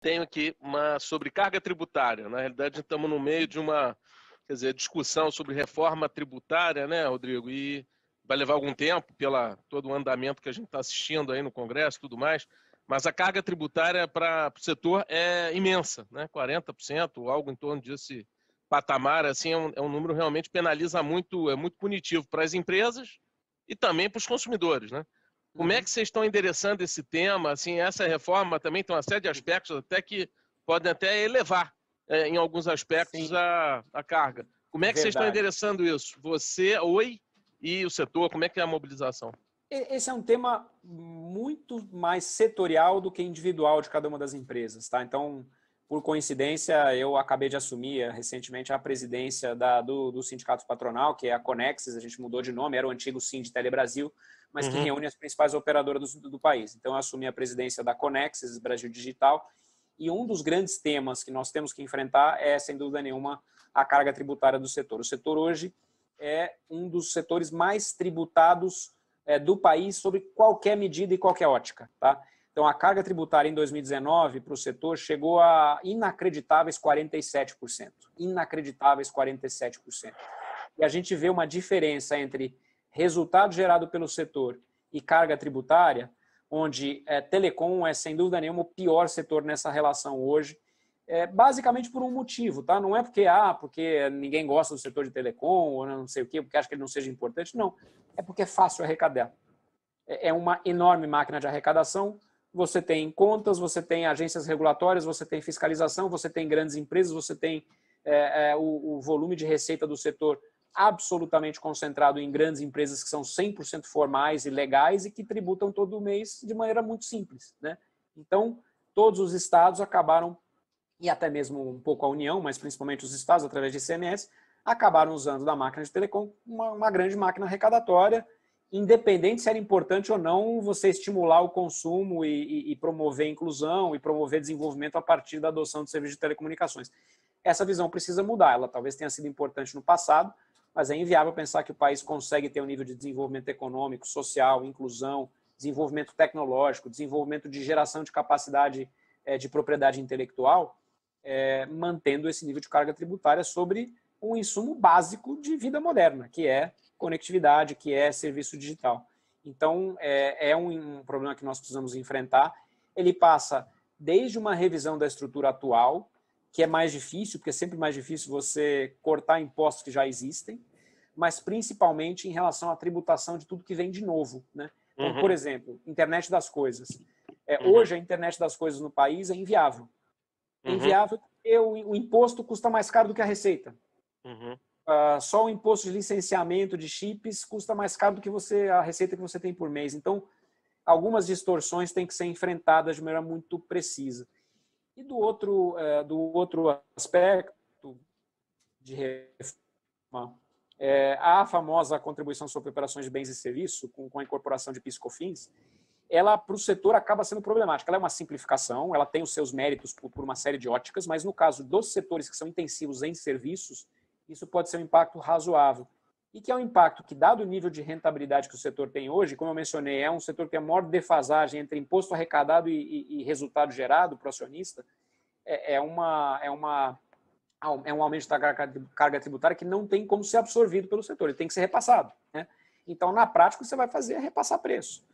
Tenho aqui uma sobrecarga tributária. Na realidade, estamos no meio de uma quer dizer, discussão sobre reforma tributária, né, Rodrigo? E vai levar algum tempo pela todo o andamento que a gente está assistindo aí no Congresso e tudo mais, mas a carga tributária para o setor é imensa, né? 40% ou algo em torno disso, patamar assim é um, é um número realmente penaliza muito, é muito punitivo para as empresas e também para os consumidores, né? Como é uhum. que vocês estão endereçando esse tema? Assim, essa reforma também tem uma série de aspectos até que podem até elevar é, em alguns aspectos a, a, carga. Como é que Verdade. vocês estão endereçando isso? Você, Oi e o setor, como é que é a mobilização? Esse é um tema muito mais setorial do que individual de cada uma das empresas, tá? Então, por coincidência, eu acabei de assumir eh, recentemente a presidência da, do, do Sindicato Patronal, que é a Conexis, a gente mudou de nome, era o antigo Sind Telebrasil, mas uhum. que reúne as principais operadoras do, do país. Então, eu assumi a presidência da Conexis Brasil Digital, e um dos grandes temas que nós temos que enfrentar é, sem dúvida nenhuma, a carga tributária do setor. O setor hoje é um dos setores mais tributados é, do país sobre qualquer medida e qualquer ótica. Tá? Então, a carga tributária em 2019 para o setor chegou a inacreditáveis 47%. Inacreditáveis 47%. E a gente vê uma diferença entre resultado gerado pelo setor e carga tributária, onde é, telecom é, sem dúvida nenhuma, o pior setor nessa relação hoje. É, basicamente por um motivo, tá? Não é porque ah, porque ninguém gosta do setor de telecom ou não sei o quê, porque acha que ele não seja importante, não. É porque é fácil arrecadar. É, é uma enorme máquina de arrecadação você tem contas, você tem agências regulatórias, você tem fiscalização, você tem grandes empresas, você tem é, é, o, o, volume de receita do setor absolutamente concentrado em grandes empresas que são 100% formais e legais e que tributam todo mês de maneira muito simples. Né? Então, todos os estados acabaram, e até mesmo um pouco a União, mas principalmente os estados, através de CMS, acabaram usando da máquina de telecom uma, uma grande máquina arrecadatória, independente se era importante ou não você estimular o consumo e, e, e promover inclusão e promover desenvolvimento a partir da adoção de serviços de telecomunicações. Essa visão precisa mudar. Ela talvez tenha sido importante no passado, mas é inviável pensar que o país consegue ter um nível de desenvolvimento econômico, social, inclusão, desenvolvimento tecnológico, desenvolvimento de geração de capacidade eh, de propriedade intelectual, eh, mantendo esse nível de carga tributária sobre um insumo básico de vida moderna, que é conectividade, que é serviço digital. Então, é, é um, um problema que nós precisamos enfrentar. Ele passa desde uma revisão da estrutura atual, que é mais difícil, porque é sempre mais difícil você cortar impostos que já existem, mas principalmente em relação à tributação de tudo que vem de novo. Né? Então, uhum. por exemplo, internet das coisas. É, uhum. Hoje, a internet das coisas no país é inviável. É inviável porque o, o imposto custa mais caro do que a receita. Uhum. Ah, só o imposto de licenciamento de chips custa mais caro do que você a receita que você tem por mês. Então, algumas distorções têm que ser enfrentadas de maneira muito precisa. E do outro, uh, do outro aspecto de reforma, é, a famosa contribuição sobre operações de bens e serviços, com, com a incorporação de PIS/COFINS, ela para o setor acaba sendo problemática. Ela é uma simplificação, ela tem os seus méritos por, por, uma série de óticas, mas no caso dos setores que são intensivos em serviços, isso pode ser um impacto razoável. E que é um impacto que, dado o nível de rentabilidade que o setor tem hoje, como eu mencionei, é um setor que tem a maior defasagem entre imposto arrecadado e, e, e resultado gerado para o acionista, é, é, uma, é, uma, é um aumento da carga, tributária que não tem como ser absorvido pelo setor, ele tem que ser repassado. Né? Então, na prática, você vai fazer é repassar preço.